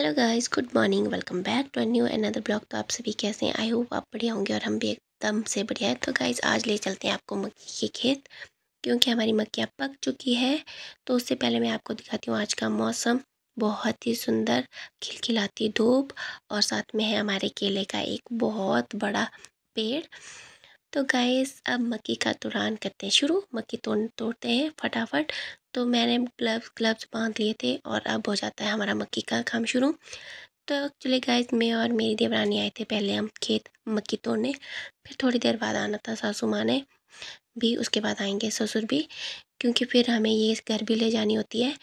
Hello guys good morning welcome back to new another blog तो आप सभी कैसे हैं आई होप आप बढ़िया होंगे और हम भी एकदम से बढ़िया है तो गाइस आज ले चलते हैं आपको मक्की के खेत क्योंकि हमारी मक्कियाँ पक चुकी है तो उससे पहले मैं आपको दिखाती हूँ आज का मौसम बहुत ही सुंदर खिलखिलाती धूप और साथ में है हमारे केले का एक बहुत बड़ा पेड़ तो गाइस अब मक्की का तुरान करते हैं शुरू मक्की तोड़ तोड़ते हैं फटाफट तो मैंने ग्लव्स ग्लव्स बांध लिए थे और अब हो जाता है हमारा मक्की का काम शुरू तो एक्चुअली गाइस मैं और मेरी देवरानी आए थे पहले हम खेत मक्की तोड़ने फिर थोड़ी देर बाद आना था सासू माँ ने भी उसके बाद आएंगे ससुर भी क्योंकि फिर हमें ये घर भी ले जानी होती है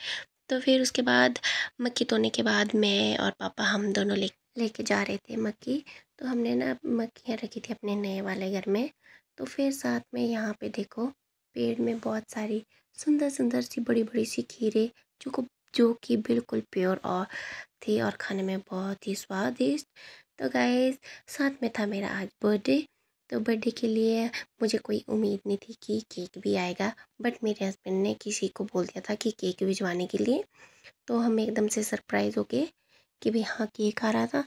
तो फिर उसके बाद मक्की तोड़ने के बाद मैं और पापा हम दोनों ले लेके जा रहे थे मक्की तो हमने ना मक्खियाँ रखी थी अपने नए वाले घर में तो फिर साथ में यहाँ पे देखो पेड़ में बहुत सारी सुंदर सुंदर सी बड़ी बड़ी सी खीरे जो को जो कि बिल्कुल प्योर और थी और खाने में बहुत ही स्वादिष्ट तो गाय साथ में था मेरा आज बर्थडे तो बर्थडे के लिए मुझे कोई उम्मीद नहीं थी कि केक भी आएगा बट मेरे हस्बैंड ने किसी को बोल दिया था कि केक भिजवाने के लिए तो हम एकदम से सरप्राइज़ हो गए कि भाई हाँ केक आ रहा था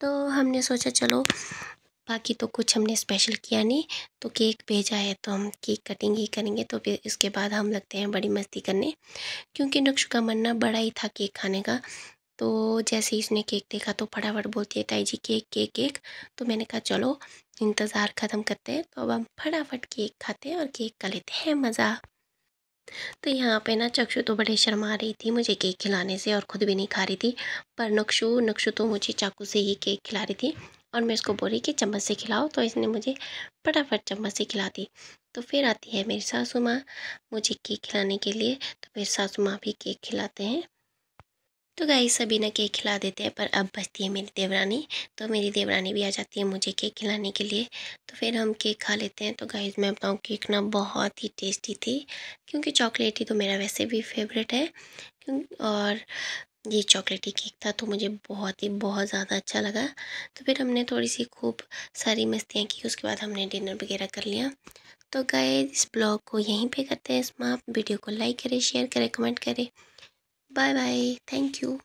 तो हमने सोचा चलो बाकी तो कुछ हमने स्पेशल किया नहीं तो केक भेजा है तो हम केक कटिंग ही करेंगे तो फिर इसके बाद हम लगते हैं बड़ी मस्ती करने क्योंकि नक्श का मन ना बड़ा ही था केक खाने का तो जैसे ही इसने केक देखा तो फटाफट बोलती है ताई जी केक केक केक तो मैंने कहा चलो इंतज़ार ख़त्म करते हैं तो अब हम फटाफट केक खाते हैं और केक का लेते हैं मज़ा तो यहाँ पे ना चक्षु तो बड़े शर्मा रही थी मुझे केक खिलाने से और ख़ुद भी नहीं खा रही थी पर नक्शु नक्शु तो मुझे चाकू से ही केक खिला रही थी और मैं इसको बोल रही कि चम्मच से खिलाओ तो इसने मुझे फटाफट चम्मच से खिला दी तो फिर आती है मेरी सासू माँ मुझे केक खिलाने के लिए तो फिर सासू माँ भी केक खिलाते हैं तो गाई ना केक खिला देते हैं पर अब बचती है मेरी देवरानी तो मेरी देवरानी भी आ जाती है मुझे केक खिलाने के लिए तो फिर हम केक खा लेते हैं तो गाइस मैं बताऊँ केक ना बहुत ही टेस्टी थी क्योंकि चॉकलेट ही तो मेरा वैसे भी फेवरेट है और ये चॉकलेटी केक था तो मुझे बहुत ही बहुत ज़्यादा अच्छा लगा तो फिर हमने थोड़ी सी खूब सारी मस्तियाँ की उसके बाद हमने डिनर वगैरह कर लिया तो गाय इस ब्लॉग को यहीं पे करते हैं आप वीडियो को लाइक करें शेयर करें कमेंट करें Bye bye. Thank you.